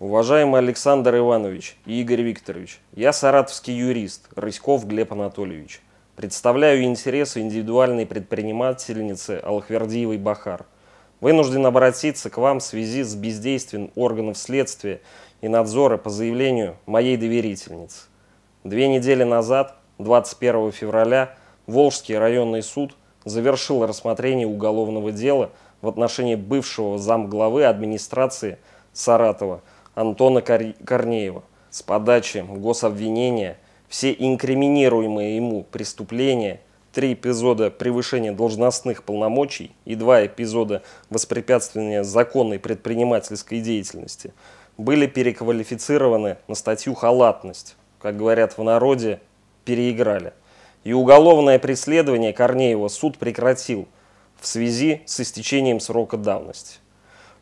Уважаемый Александр Иванович и Игорь Викторович, я саратовский юрист Рыськов Глеб Анатольевич. Представляю интересы индивидуальной предпринимательницы Алхвердиевой Бахар. Вынужден обратиться к вам в связи с бездействием органов следствия и надзора по заявлению моей доверительницы. Две недели назад, 21 февраля, Волжский районный суд завершил рассмотрение уголовного дела в отношении бывшего замглавы администрации Саратова – Антона Корнеева с подачи гособвинения все инкриминируемые ему преступления, три эпизода превышения должностных полномочий и два эпизода воспрепятствования законной предпринимательской деятельности были переквалифицированы на статью «халатность». Как говорят в народе, переиграли. И уголовное преследование Корнеева суд прекратил в связи с истечением срока давности.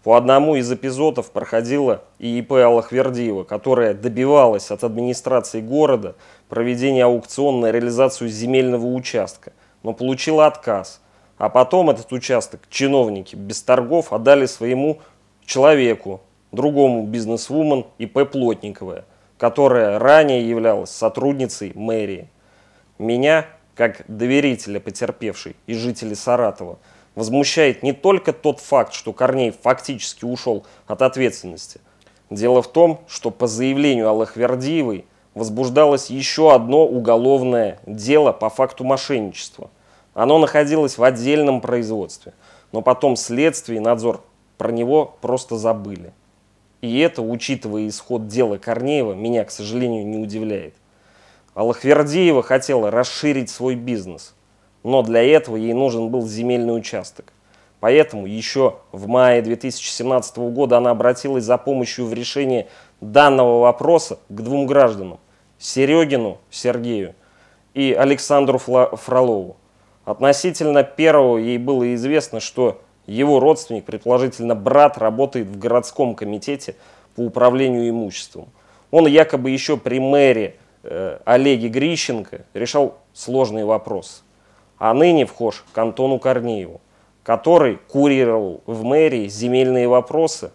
По одному из эпизодов проходила и ИП Аллахвердиева, которая добивалась от администрации города проведения аукциона на реализацию земельного участка, но получила отказ. А потом этот участок чиновники без торгов отдали своему человеку, другому бизнесвумен ИП Плотниковая, которая ранее являлась сотрудницей мэрии. Меня, как доверителя потерпевшей и жителей Саратова – возмущает не только тот факт, что Корней фактически ушел от ответственности. Дело в том, что по заявлению Аллахвердиевой возбуждалось еще одно уголовное дело по факту мошенничества. Оно находилось в отдельном производстве, но потом следствие и надзор про него просто забыли. И это, учитывая исход дела Корнеева, меня, к сожалению, не удивляет. Аллахвердиева хотела расширить свой бизнес – но для этого ей нужен был земельный участок. Поэтому еще в мае 2017 года она обратилась за помощью в решении данного вопроса к двум гражданам – Серегину Сергею и Александру Фролову. Относительно первого ей было известно, что его родственник, предположительно брат, работает в городском комитете по управлению имуществом. Он якобы еще при мэре э, Олеге Грищенко решал сложные вопросы а ныне вхож к Антону Корнееву, который курировал в мэрии земельные вопросы.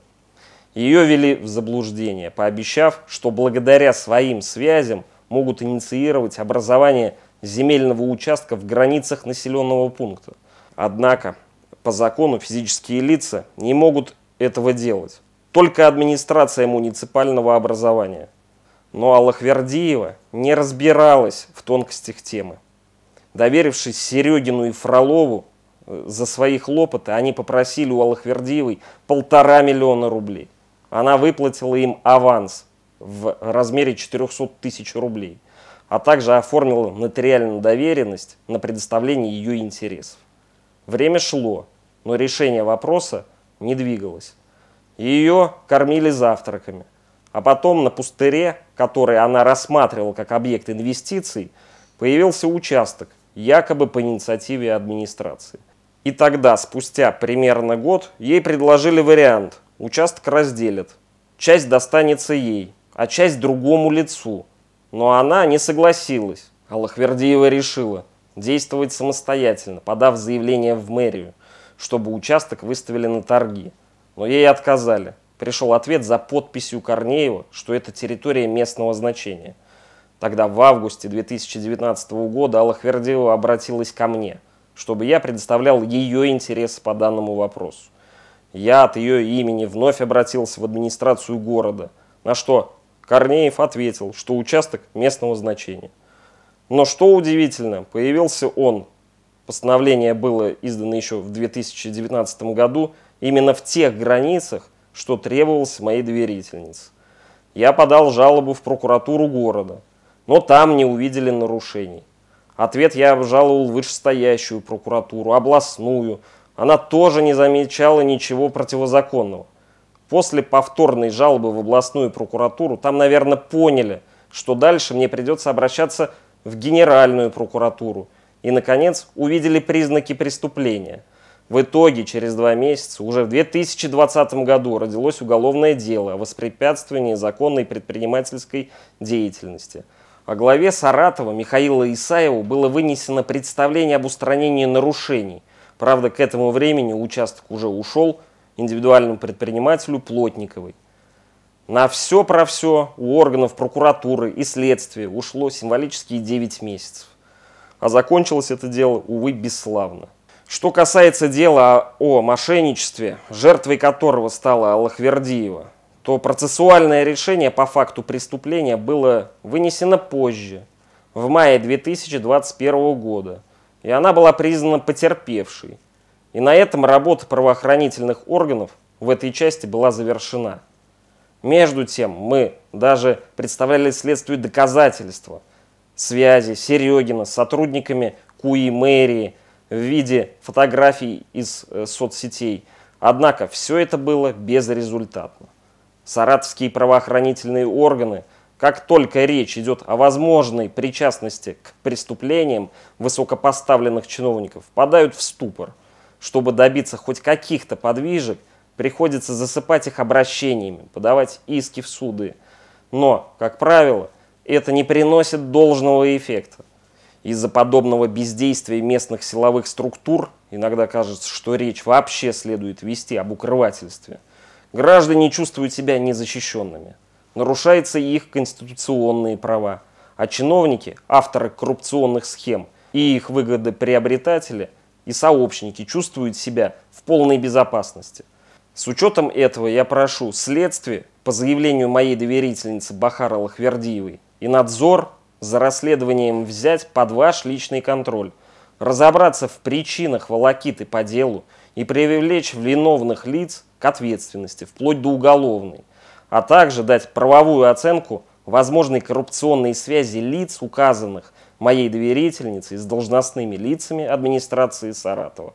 Ее вели в заблуждение, пообещав, что благодаря своим связям могут инициировать образование земельного участка в границах населенного пункта. Однако по закону физические лица не могут этого делать. Только администрация муниципального образования. Но Аллахвердиева не разбиралась в тонкостях темы. Доверившись Серегину и Фролову э, за свои хлопоты, они попросили у Аллахвердиевой полтора миллиона рублей. Она выплатила им аванс в размере 400 тысяч рублей, а также оформила нотариальную доверенность на предоставление ее интересов. Время шло, но решение вопроса не двигалось. Ее кормили завтраками, а потом на пустыре, который она рассматривала как объект инвестиций, появился участок, якобы по инициативе администрации. И тогда, спустя примерно год, ей предложили вариант – участок разделят, часть достанется ей, а часть другому лицу. Но она не согласилась, а Лохвердиева решила действовать самостоятельно, подав заявление в мэрию, чтобы участок выставили на торги. Но ей отказали. Пришел ответ за подписью Корнеева, что это территория местного значения – Тогда в августе 2019 года Алла Хвердеева обратилась ко мне, чтобы я предоставлял ее интересы по данному вопросу. Я от ее имени вновь обратился в администрацию города, на что Корнеев ответил, что участок местного значения. Но что удивительно, появился он. Постановление было издано еще в 2019 году именно в тех границах, что требовалось моей доверительнице. Я подал жалобу в прокуратуру города, но там не увидели нарушений. Ответ я обжаловал вышестоящую прокуратуру, областную. Она тоже не замечала ничего противозаконного. После повторной жалобы в областную прокуратуру там, наверное, поняли, что дальше мне придется обращаться в Генеральную прокуратуру. И, наконец, увидели признаки преступления. В итоге, через два месяца, уже в 2020 году родилось уголовное дело о воспрепятствовании законной предпринимательской деятельности – во главе Саратова Михаила Исаеву было вынесено представление об устранении нарушений. Правда, к этому времени участок уже ушел индивидуальному предпринимателю Плотниковой. На все про все у органов прокуратуры и следствия ушло символические 9 месяцев. А закончилось это дело, увы, бесславно. Что касается дела о мошенничестве, жертвой которого стала Аллахвердиева, то процессуальное решение по факту преступления было вынесено позже, в мае 2021 года, и она была признана потерпевшей. И на этом работа правоохранительных органов в этой части была завершена. Между тем, мы даже представляли следствию доказательства связи Серегина с сотрудниками КУИ мэрии в виде фотографий из э, соцсетей. Однако все это было безрезультатно. Саратовские правоохранительные органы, как только речь идет о возможной причастности к преступлениям высокопоставленных чиновников, падают в ступор. Чтобы добиться хоть каких-то подвижек, приходится засыпать их обращениями, подавать иски в суды. Но, как правило, это не приносит должного эффекта. Из-за подобного бездействия местных силовых структур иногда кажется, что речь вообще следует вести об укрывательстве. Граждане чувствуют себя незащищенными. Нарушаются их конституционные права. А чиновники, авторы коррупционных схем и их выгодоприобретатели и сообщники чувствуют себя в полной безопасности. С учетом этого я прошу следствие по заявлению моей доверительницы Бахара Лахвердиевой и надзор за расследованием взять под ваш личный контроль, разобраться в причинах волокиты по делу – и привлечь виновных лиц к ответственности, вплоть до уголовной, а также дать правовую оценку возможной коррупционной связи лиц, указанных моей доверительницей с должностными лицами администрации Саратова.